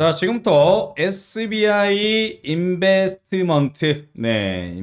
자, 지금부터 SBI 인베스트먼트. 네,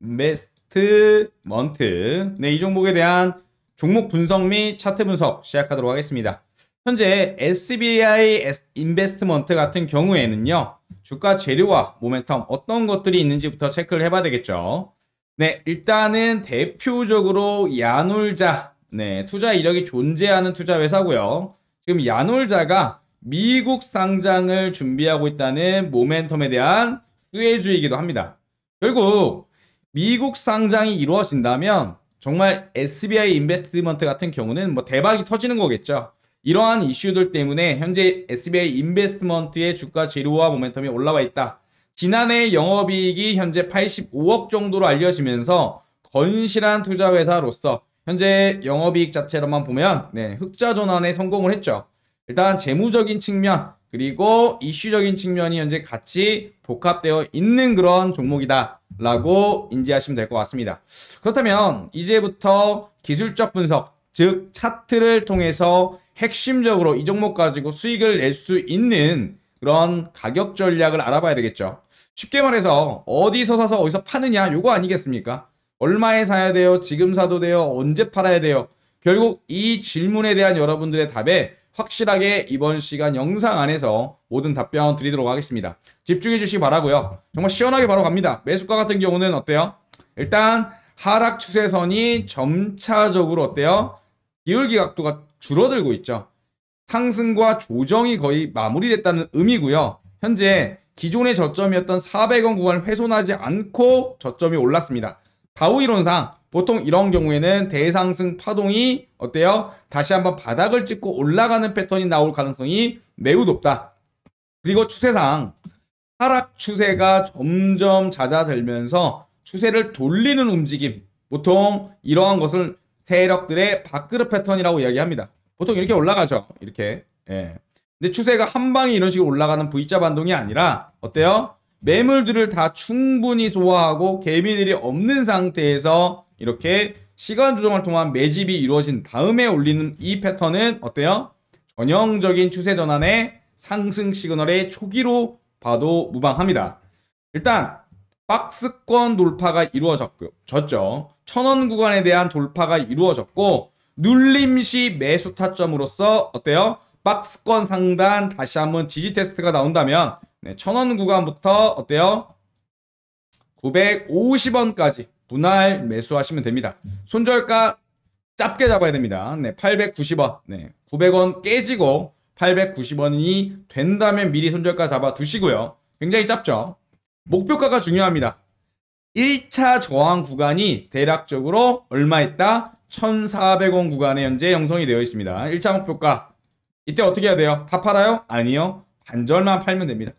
인베스트먼트. 네, 이 종목에 대한 종목 분석 및 차트 분석 시작하도록 하겠습니다. 현재 SBI 인베스트먼트 같은 경우에는요. 주가 재료와 모멘텀 어떤 것들이 있는지부터 체크를 해봐야 되겠죠. 네, 일단은 대표적으로 야놀자. 네, 투자 이력이 존재하는 투자 회사고요. 지금 야놀자가 미국 상장을 준비하고 있다는 모멘텀에 대한 수혜주이기도 합니다. 결국 미국 상장이 이루어진다면 정말 SBI 인베스트먼트 같은 경우는 뭐 대박이 터지는 거겠죠. 이러한 이슈들 때문에 현재 SBI 인베스트먼트의 주가 재료와 모멘텀이 올라와 있다. 지난해 영업이익이 현재 85억 정도로 알려지면서 건실한 투자회사로서 현재 영업이익 자체로만 보면 네, 흑자 전환에 성공을 했죠. 일단 재무적인 측면 그리고 이슈적인 측면이 현재 같이 복합되어 있는 그런 종목이다라고 인지하시면 될 것 같습니다. 그렇다면 이제부터 기술적 분석, 즉 차트를 통해서 핵심적으로 이 종목 가지고 수익을 낼 수 있는 그런 가격 전략을 알아봐야 되겠죠. 쉽게 말해서 어디서 사서 어디서 파느냐 요거 아니겠습니까? 얼마에 사야 돼요? 지금 사도 돼요? 언제 팔아야 돼요? 결국 이 질문에 대한 여러분들의 답에 확실하게 이번 시간 영상 안에서 모든 답변 드리도록 하겠습니다. 집중해 주시기 바라고요. 정말 시원하게 바로 갑니다. 매수가 같은 경우는 어때요? 일단 하락 추세선이 점차적으로 어때요? 기울기 각도가 줄어들고 있죠. 상승과 조정이 거의 마무리됐다는 의미고요. 현재 기존의 저점이었던 400원 구간을 훼손하지 않고 저점이 올랐습니다. 다우 이론상 보통 이런 경우에는 대상승 파동이 어때요? 다시 한번 바닥을 찍고 올라가는 패턴이 나올 가능성이 매우 높다. 그리고 추세상 하락 추세가 점점 잦아들면서 추세를 돌리는 움직임 보통 이러한 것을 세력들의 밥그릇 패턴이라고 이야기합니다. 보통 이렇게 올라가죠. 이렇게. 예. 근데 추세가 한 방에 이런 식으로 올라가는 V자 반동이 아니라 어때요? 매물들을 다 충분히 소화하고 개미들이 없는 상태에서 이렇게 시간 조정을 통한 매집이 이루어진 다음에 올리는 이 패턴은 어때요? 전형적인 추세 전환의 상승 시그널의 초기로 봐도 무방합니다. 일단 박스권 돌파가 이루어졌고요. 졌죠. 천원 구간에 대한 돌파가 이루어졌고 눌림시 매수 타점으로서 어때요? 박스권 상단 다시 한번 지지 테스트가 나온다면 네, 천원 구간부터 어때요? 950원까지 분할 매수하시면 됩니다. 손절가 짧게 잡아야 됩니다. 네, 890원. 네, 900원 깨지고 890원이 된다면 미리 손절가 잡아 두시고요. 굉장히 짧죠. 목표가가 중요합니다. 1차 저항 구간이 대략적으로 얼마 있다? 1,400원 구간에 현재 형성이 되어 있습니다. 1차 목표가. 이때 어떻게 해야 돼요? 다 팔아요? 아니요. 반절만 팔면 됩니다.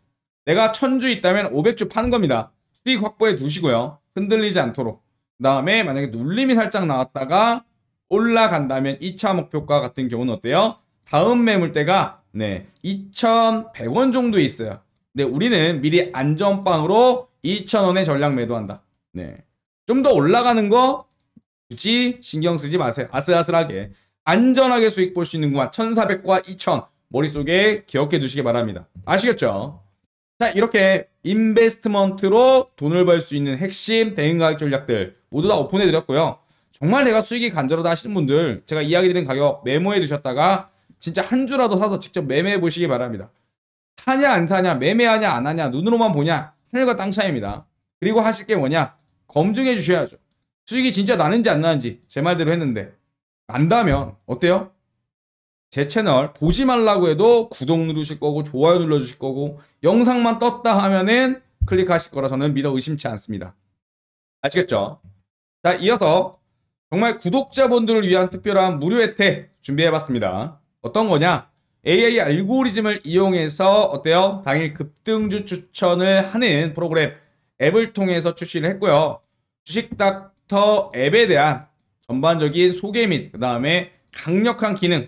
내가 1000주 있다면 500주 파는 겁니다. 수익 확보해 두시고요. 흔들리지 않도록 그 다음에 만약에 눌림이 살짝 나왔다가 올라간다면 2차 목표가 같은 경우는 어때요? 다음 매물대가 네 2,100원 정도 있어요. 근데 우리는 미리 안전빵으로 2,000원에 전량 매도한다. 네. 좀 더 올라가는 거 굳이 신경 쓰지 마세요. 아슬아슬하게. 안전하게 수익 볼 수 있는 구만 1,400과 2,000 머릿속에 기억해 두시기 바랍니다. 아시겠죠? 자 이렇게 인베스트먼트로 돈을 벌 수 있는 핵심 대응 가격 전략들 모두 다 오픈해 드렸고요. 정말 내가 수익이 간절하다 하시는 분들 제가 이야기 드린 가격 메모해 두셨다가 진짜 한 주라도 사서 직접 매매해 보시기 바랍니다. 사냐 안 사냐 매매하냐 안 하냐 눈으로만 보냐 하늘과 땅 차이입니다. 그리고 하실 게 뭐냐 검증해 주셔야죠. 수익이 진짜 나는지 안 나는지 제 말대로 했는데 난다면 어때요? 제 채널 보지 말라고 해도 구독 누르실 거고 좋아요 눌러주실 거고 영상만 떴다 하면은 클릭하실 거라 저는 믿어 의심치 않습니다. 아시겠죠? 자 이어서 정말 구독자분들을 위한 특별한 무료 혜택 준비해봤습니다. 어떤 거냐? AI 알고리즘을 이용해서 어때요? 당일 급등주 추천을 하는 프로그램 앱을 통해서 출시를 했고요. 주식닥터 앱에 대한 전반적인 소개 및 그 다음에 강력한 기능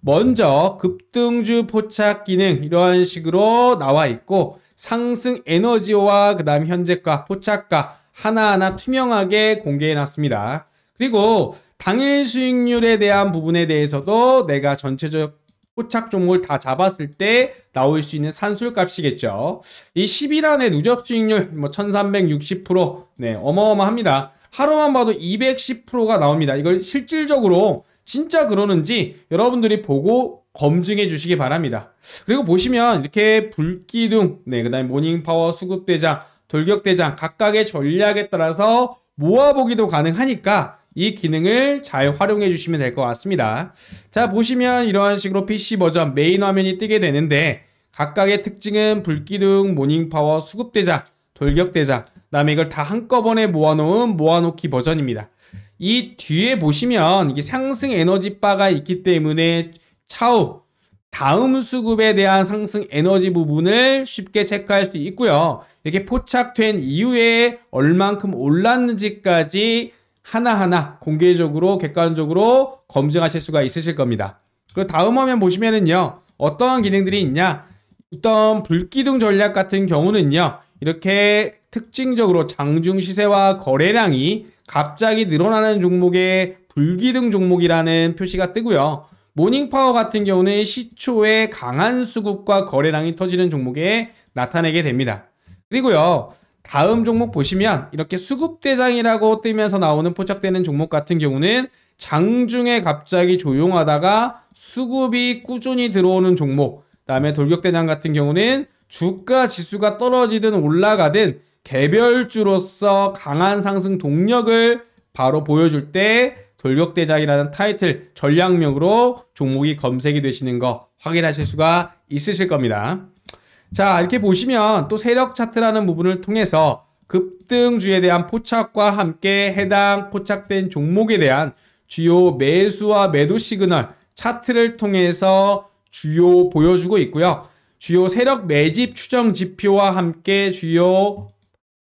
먼저 급등주 포착 기능 이러한 식으로 나와 있고 상승 에너지와 그 다음 현재가 포착가 하나하나 투명하게 공개해 놨습니다. 그리고 당일 수익률에 대한 부분에 대해서도 내가 전체적 포착 종목을 다 잡았을 때 나올 수 있는 산술값이겠죠. 이 10일 안에 누적 수익률 뭐 1360%, 네, 어마어마합니다. 하루만 봐도 210%가 나옵니다. 이걸 실질적으로 진짜 그러는지 여러분들이 보고 검증해 주시기 바랍니다. 그리고 보시면 이렇게 불기둥, 네, 그 다음에 모닝파워 수급대장, 돌격대장 각각의 전략에 따라서 모아보기도 가능하니까 이 기능을 잘 활용해 주시면 될 것 같습니다. 자, 보시면 이러한 식으로 PC 버전 메인 화면이 뜨게 되는데 각각의 특징은 불기둥, 모닝파워, 수급대장, 돌격대장, 그 다음에 이걸 다 한꺼번에 모아놓은 모아놓기 버전입니다. 이 뒤에 보시면 이게 상승 에너지 바가 있기 때문에 차후 다음 수급에 대한 상승 에너지 부분을 쉽게 체크할 수 있고요. 이렇게 포착된 이후에 얼만큼 올랐는지까지 하나하나 공개적으로 객관적으로 검증하실 수가 있으실 겁니다. 그리고 다음 화면 보시면은요. 어떤 기능들이 있냐? 어떤 불기둥 전략 같은 경우는요. 이렇게 특징적으로 장중 시세와 거래량이 갑자기 늘어나는 종목에 불기등 종목이라는 표시가 뜨고요. 모닝파워 같은 경우는 시초에 강한 수급과 거래량이 터지는 종목에 나타내게 됩니다. 그리고요. 다음 종목 보시면 이렇게 수급대장이라고 뜨면서 나오는 포착되는 종목 같은 경우는 장중에 갑자기 조용하다가 수급이 꾸준히 들어오는 종목 그 다음에 돌격대장 같은 경우는 주가 지수가 떨어지든 올라가든 개별주로서 강한 상승 동력을 바로 보여줄 때 돌격대장이라는 타이틀 전략명으로 종목이 검색이 되시는 거 확인하실 수가 있으실 겁니다. 자 이렇게 보시면 또 세력 차트라는 부분을 통해서 급등주에 대한 포착과 함께 해당 포착된 종목에 대한 주요 매수와 매도 시그널 차트를 통해서 주요 보여주고 있고요. 주요 세력 매집 추정 지표와 함께 주요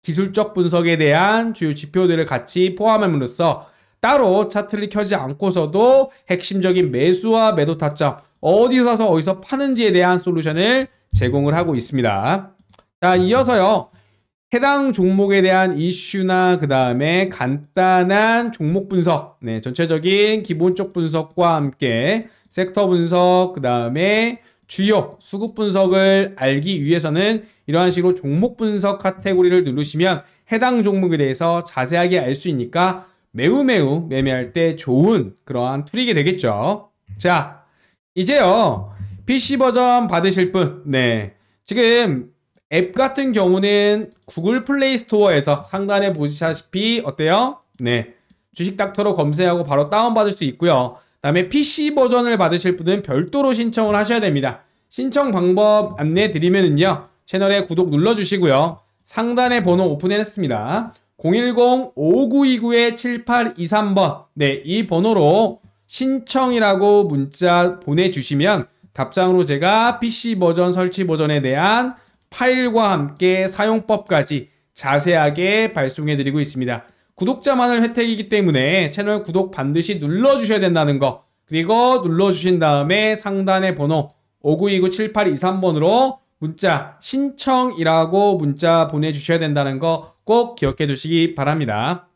기술적 분석에 대한 주요 지표들을 같이 포함함으로써 따로 차트를 켜지 않고서도 핵심적인 매수와 매도 타점, 어디서 사서 어디서 파는지에 대한 솔루션을 제공을 하고 있습니다. 자, 이어서요. 해당 종목에 대한 이슈나 그 다음에 간단한 종목 분석, 네, 전체적인 기본적 분석과 함께 섹터 분석, 그 다음에 주요 수급 분석을 알기 위해서는 이러한 식으로 종목 분석 카테고리를 누르시면 해당 종목에 대해서 자세하게 알 수 있으니까 매우 매우 매매할 때 좋은 그러한 툴이게 되겠죠. 자, 이제요. PC 버전 받으실 분, 네. 지금 앱 같은 경우는 구글 플레이 스토어에서 상단에 보시다시피 어때요? 네. 주식 닥터로 검색하고 바로 다운받을 수 있고요. 다음에 PC 버전을 받으실 분은 별도로 신청을 하셔야 됩니다. 신청 방법 안내 드리면은요. 채널에 구독 눌러주시고요. 상단에 번호 오픈해놨습니다. 010-5929-7823번 네, 이 번호로 신청이라고 문자 보내주시면 답장으로 제가 PC 버전 설치 버전에 대한 파일과 함께 사용법까지 자세하게 발송해드리고 있습니다. 구독자만을 혜택이기 때문에 채널 구독 반드시 눌러주셔야 된다는 거 그리고 눌러주신 다음에 상단의 번호 5929-7823번으로 문자 신청이라고 문자 보내주셔야 된다는 거 꼭 기억해 두시기 바랍니다.